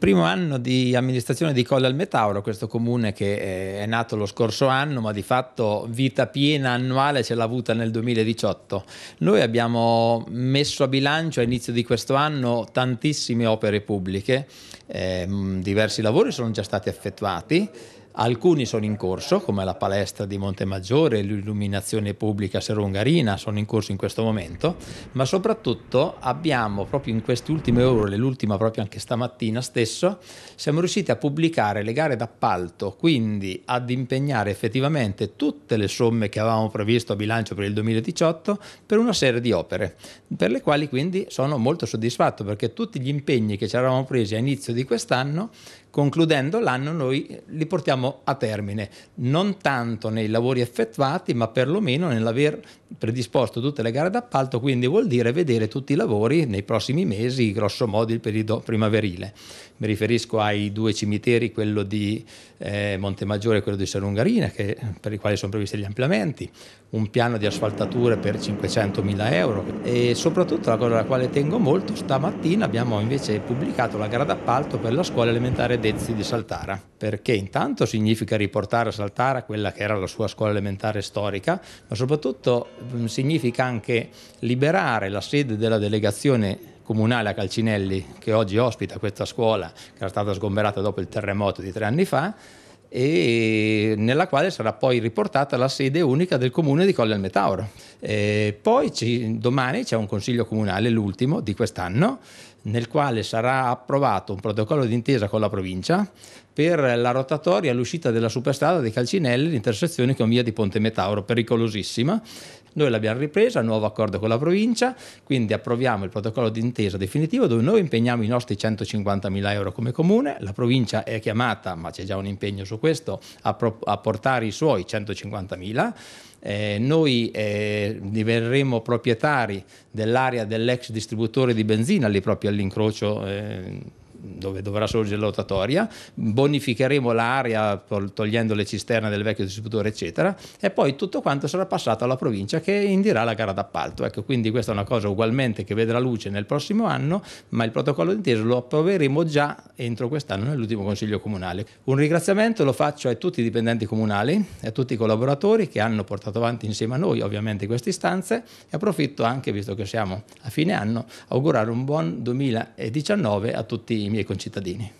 Primo anno di amministrazione di Colle al Metauro, questo comune che eh, è nato lo scorso anno, ma di fatto vita piena annuale ce l'ha avuta nel 2018. Noi abbiamo messo a bilancio all'inizio di questo anno tantissime opere pubbliche, eh, diversi lavori sono già stati effettuati. Alcuni sono in corso, come la palestra di Montemaggiore, l'illuminazione pubblica serungarina, sono in corso in questo momento, ma soprattutto abbiamo proprio in queste ultime ore, l'ultima proprio anche stamattina stesso, siamo riusciti a pubblicare le gare d'appalto, quindi ad impegnare effettivamente tutte le somme che avevamo previsto a bilancio per il 2018 per una serie di opere, per le quali quindi sono molto soddisfatto perché tutti gli impegni che ci eravamo presi a inizio di quest'anno, concludendo l'anno, noi li portiamo portiamo a termine, non tanto nei lavori effettuati, ma perlomeno nell'aver predisposto tutte le gare d'appalto, quindi vuol dire vedere tutti i lavori nei prossimi mesi, grosso modo il periodo primaverile. Mi riferisco ai due cimiteri, quello di eh, Montemaggiore e quello di Salungarina, che, per i quali sono previsti gli ampliamenti, un piano di asfaltature per 500.000 euro e soprattutto la cosa alla quale tengo molto, stamattina abbiamo invece pubblicato la gara d'appalto per la scuola elementare Dezzi di Saltara, perché intanto significa riportare a saltare a quella che era la sua scuola elementare storica, ma soprattutto mm, significa anche liberare la sede della delegazione comunale a Calcinelli, che oggi ospita questa scuola, che era stata sgomberata dopo il terremoto di tre anni fa, e nella quale sarà poi riportata la sede unica del comune di Colle al Metauro. E eh, poi ci, domani c'è un consiglio comunale, l'ultimo di quest'anno, nel quale sarà approvato un protocollo d'intesa con la provincia per la rotatoria all'uscita della superstrada dei Calcinelli, l'intersezione con via di Ponte Metauro, pericolosissima. Noi l'abbiamo ripresa, nuovo accordo con la provincia, quindi approviamo il protocollo d'intesa definitivo dove noi impegniamo i nostri 150.000 euro come comune, la provincia è chiamata, ma c'è già un impegno su questo, a, pro- a portare i suoi 150.000 eh, noi eh, diverremo proprietari dell'area dell'ex distributore di benzina lì proprio all'incrocio. Eh, dove dovrà sorgere l'otatoria, bonificheremo l'area togliendo le cisterne del vecchio distributore, eccetera, e poi tutto quanto sarà passato alla provincia che indirà la gara d'appalto. Ecco, quindi questa è una cosa ugualmente che vedrà luce nel prossimo anno, ma il protocollo d'intesa lo approveremo già entro quest'anno nell'ultimo Consiglio Comunale. Un ringraziamento lo faccio a tutti i dipendenti comunali e a tutti i collaboratori che hanno portato avanti insieme a noi ovviamente queste istanze e approfitto anche, visto che siamo a fine anno, augurare un buon 2019 a tutti i miei concittadini.